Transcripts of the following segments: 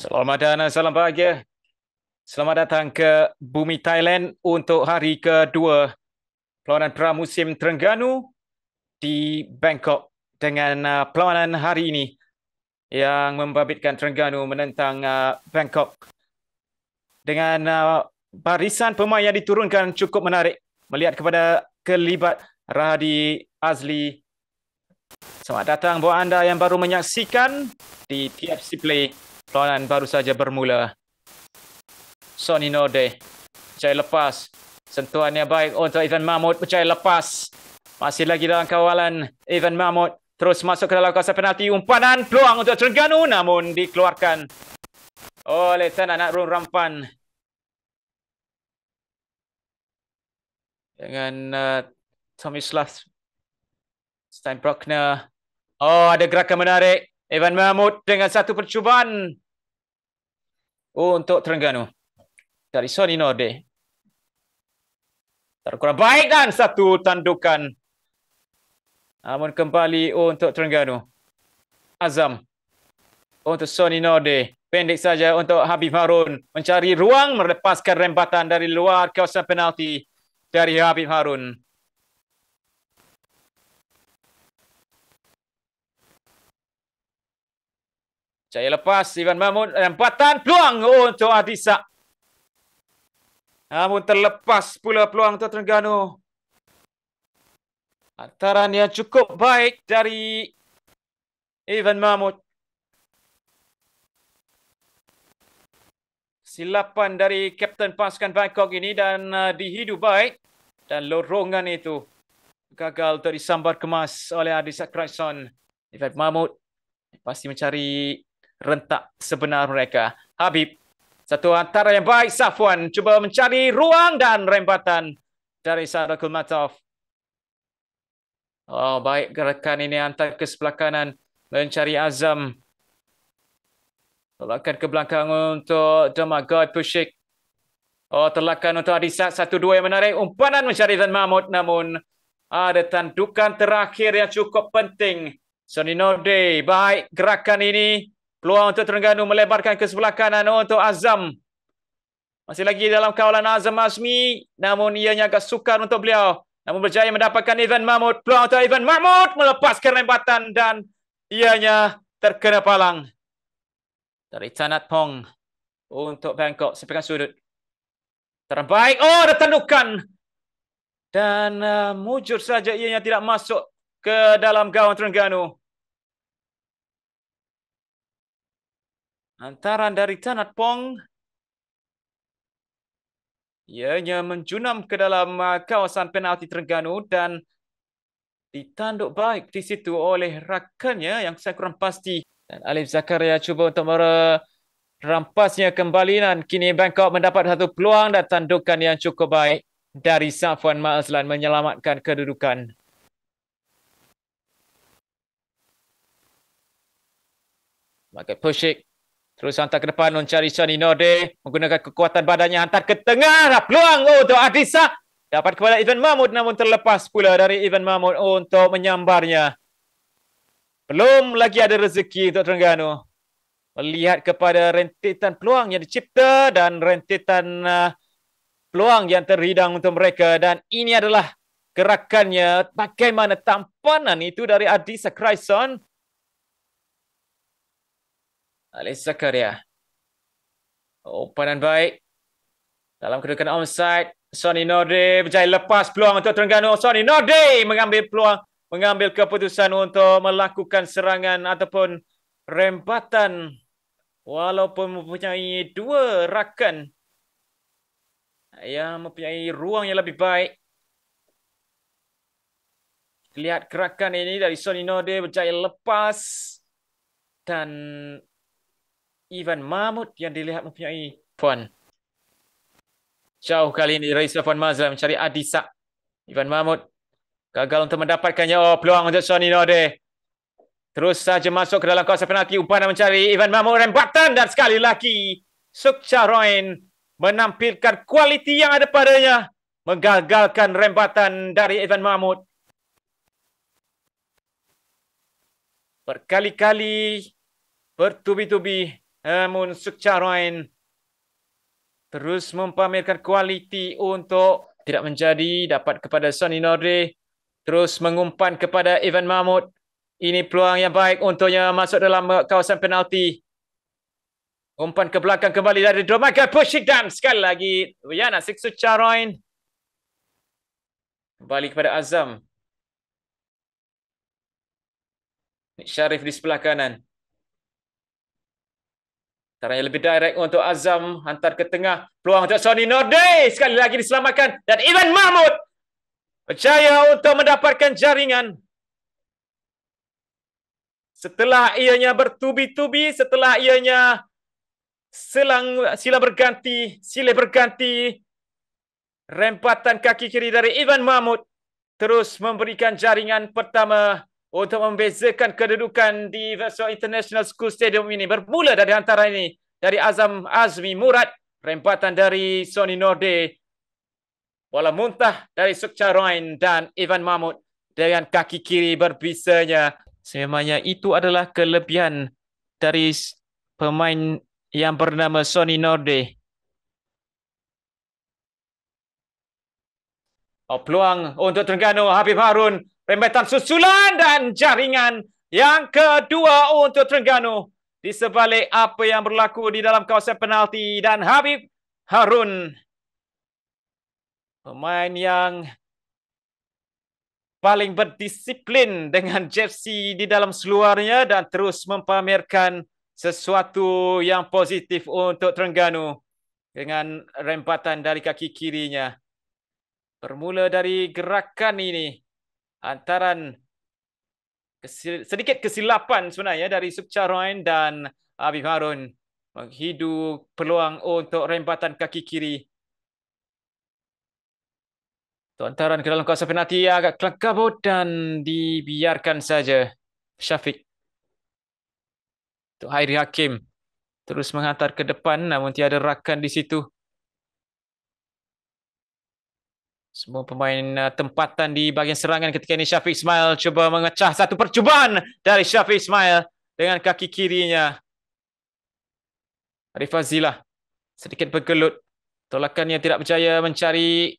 Selamat dan salam bahagia. Selamat datang ke Bumi Thailand untuk hari kedua perlawanan pramusim Terengganu di Bangkok dengan uh, perlawanan hari ini yang membabitkan Terengganu menentang uh, Bangkok dengan uh, barisan pemain yang diturunkan cukup menarik melihat kepada kelibat Rahadi Azli. Selamat datang buat anda yang baru menyaksikan di TFC Play. Perlawanan baru saja bermula. Sonny Norde percaya lepas. Sentuhannya baik untuk Ivan Mahmud percaya lepas. Masih lagi dalam kawalan Ivan Mahmud. Terus masuk ke dalam kawasan penalti. Umpanan peluang untuk Terengganu namun dikeluarkan oleh Tan Anak Run Rampan. Dengan uh, Tommy Slath. Steinbrockner. Oh, ada gerakan menarik. Evan Mahmud dengan satu percubaan oh, untuk Terengganu. Dari Sony Norde. Terkurang baik dan satu tandukan. Namun kembali oh, untuk Terengganu. Azam oh, untuk Sony Norde. Pendek saja untuk Habib Harun. Mencari ruang melepaskan rembatan dari luar kawasan penalti dari Habib Harun. Jaya lepas Ivan Mahmud eh, empatan peluang untuk Adisa. Namun terlepas pula peluang untuk Terengganu. Antaran yang cukup baik dari Ivan Mahmud. Silapan dari Kapten Pasukan Bangkok ini dan uh, eh, dihidu baik. Dan lorongan itu gagal untuk kemas oleh Adisa Krasson. Ivan Mahmud pasti mencari rentak sebenar mereka. Habib, satu antara yang baik, Safwan cuba mencari ruang dan rembatan dari Sadar Kulmatov. Oh, baik gerakan ini antara ke sebelah kanan mencari Azam. Tolakan ke belakang untuk Demagoy pusik. Oh, tolakan untuk Adisak. Satu dua yang menarik. Umpanan mencari Tan Mahmud. Namun ada tandukan terakhir yang cukup penting. Sonny Norde. Baik gerakan ini. Peluang untuk Terengganu melebarkan ke sebelah kanan oh, untuk Azam. Masih lagi dalam kawalan Azam Azmi. Namun ianya agak sukar untuk beliau. Namun berjaya mendapatkan Ivan Mahmud. Peluang untuk Ivan Mahmud melepaskan lembatan dan ianya terkena palang. Dari Tanat Pong untuk Bangkok. Sepikan sudut. Terbaik. Oh, ada tandukan. Dan uh, mujur saja ianya tidak masuk ke dalam gawang Terengganu. Hantaran dari Tanat Pong. Ianya menjunam ke dalam uh, kawasan penalti Terengganu dan ditanduk baik di situ oleh rakannya yang saya kurang pasti. Dan Alif Zakaria cuba untuk merampasnya kembali dan kini Bangkok mendapat satu peluang dan tandukan yang cukup baik dari Safwan Maazlan menyelamatkan kedudukan. Maka Pushik Terus hantar ke depan mencari Shani Norde. Menggunakan kekuatan badannya. Hantar ke tengah. Peluang untuk Adisa. Dapat kepada Ivan Mahmud namun terlepas pula dari Ivan Mahmud untuk menyambarnya. Belum lagi ada rezeki untuk Terengganu. Melihat kepada rentetan peluang yang dicipta dan rentetan uh, peluang yang terhidang untuk mereka. Dan ini adalah gerakannya bagaimana tampanan itu dari Adisa Kryson. Ali Zakaria. Umpanan baik. Dalam kedudukan onside. Sonny Nordi berjaya lepas peluang untuk Terengganu. Sonny Nordi mengambil peluang. Mengambil keputusan untuk melakukan serangan ataupun rembatan. Walaupun mempunyai dua rakan yang mempunyai ruang yang lebih baik. Lihat gerakan ini dari Sonny Nordi berjaya lepas. Dan Ivan Mahmud yang dilihat mempunyai Puan. Jauh kali ini Raisa Puan Mazla mencari Adisa. Ivan Mahmud gagal untuk mendapatkannya. Oh, peluang untuk Sonny Node. Terus saja masuk ke dalam kawasan penalti. Upana mencari Ivan Mahmud rembatan. Dan sekali lagi, Sukca Roin menampilkan kualiti yang ada padanya. Menggagalkan rembatan dari Ivan Mahmud. Berkali-kali bertubi-tubi Namun Sukcharain terus mempamerkan kualiti untuk tidak menjadi dapat kepada Sonny Nordre. Terus mengumpan kepada Ivan Mahmud. Ini peluang yang baik untuknya masuk dalam eh, kawasan penalti. Umpan ke belakang kembali dari Dromaga. Push it down. Sekali lagi. Wiana Siksu Charoin. Kembali kepada Azam. Syarif di sebelah kanan. Tarang yang lebih direct untuk Azam hantar ke tengah. Peluang untuk Sony Norde sekali lagi diselamatkan. Dan Ivan Mahmud percaya untuk mendapatkan jaringan. Setelah ianya bertubi-tubi, setelah ianya selang sila berganti, sila berganti. Rempatan kaki kiri dari Ivan Mahmud terus memberikan jaringan pertama untuk membezakan kedudukan di Vesua International School Stadium ini. Bermula dari antara ini, dari Azam Azmi Murad, rempatan dari Sony Norde, bola muntah dari Sukca Roin dan Ivan Mahmud dengan kaki kiri berbisanya. Sebenarnya itu adalah kelebihan dari pemain yang bernama Sony Norde. Oh, peluang untuk Terengganu Habib Harun rembetan susulan dan jaringan yang kedua untuk Terengganu di sebalik apa yang berlaku di dalam kawasan penalti dan Habib Harun pemain yang paling berdisiplin dengan jersey di dalam seluarnya dan terus mempamerkan sesuatu yang positif untuk Terengganu dengan rembatan dari kaki kirinya. Bermula dari gerakan ini, antaran kesil, sedikit kesilapan sebenarnya dari Subca Roin dan Abif Harun menghidu peluang untuk rembatan kaki kiri. Antaran ke dalam kawasan penalti agak kelakabut dan dibiarkan saja Syafiq. Tok Hairi Hakim terus menghantar ke depan namun tiada rakan di situ. Semua pemain uh, tempatan di bahagian serangan ketika ini Syafiq Ismail cuba mengecah satu percubaan dari Syafiq Ismail dengan kaki kirinya. Rifazilah sedikit bergelut. Tolakannya tidak berjaya mencari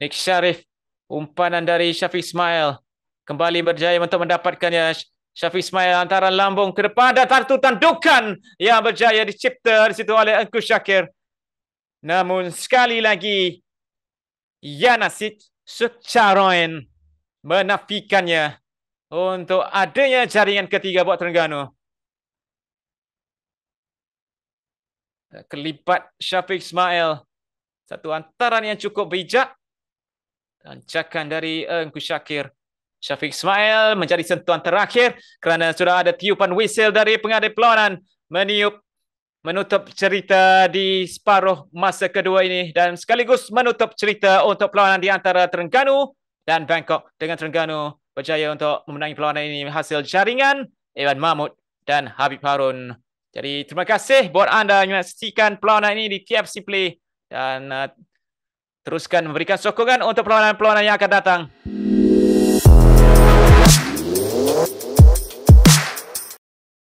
Nick Sharif. Umpanan dari Syafiq Ismail. Kembali berjaya untuk mendapatkannya. Syafiq Ismail antara lambung ke depan. Ada satu tandukan yang berjaya dicipta di situ oleh Engku Syakir. Namun sekali lagi Yanasit secara menafikannya untuk adanya jaringan ketiga buat Terengganu. Kelipat Syafiq Ismail. Satu antaran yang cukup bijak. Lancakan dari Engku Syakir. Syafiq Ismail menjadi sentuhan terakhir kerana sudah ada tiupan whistle dari pengadil perlawanan meniup menutup cerita di separuh masa kedua ini dan sekaligus menutup cerita untuk perlawanan di antara Terengganu dan Bangkok dengan Terengganu berjaya untuk memenangi perlawanan ini hasil jaringan Evan Mahmud dan Habib Harun. Jadi terima kasih buat anda yang menyaksikan perlawanan ini di TFC Play dan uh, teruskan memberikan sokongan untuk perlawanan-perlawanan yang akan datang. Hmm.